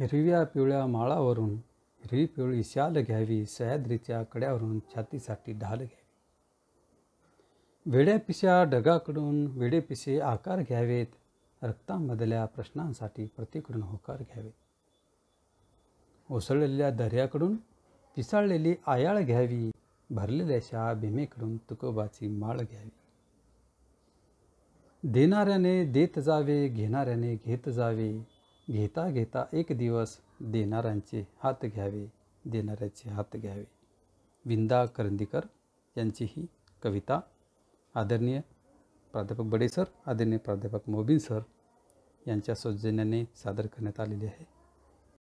हिरव्या पिवळ्या माळावरून हिरवी पिवळी शाल घ्यावी सह्याद्रीच्या कड्यावरून छातीसाठी ढाल घ्यावी वेड्या पिशा ढगाकडून वेडे पिसे आकार घ्यावेत रक्तामधल्या प्रश्नांसाठी प्रतीकडून होकार घ्यावेत ओसळलेल्या दर्याकडून पिसाळलेली आयाळ घ्यावी भरलेल्याशा भीमेकडून तुकोबाची माळ घ्यावी देणाऱ्याने देत जावे घेणाऱ्याने घेत जावे घेता घेता एक दिवस देणाऱ्यांचे हात घ्यावे देणाऱ्याचे हात घ्यावे विंदा करंदीकर यांची ही कविता आदरणीय प्राध्यापक बडे सर आदरणीय प्राध्यापक मोबिन सर यांच्या सौजन्याने सादर करण्यात आलेली आहे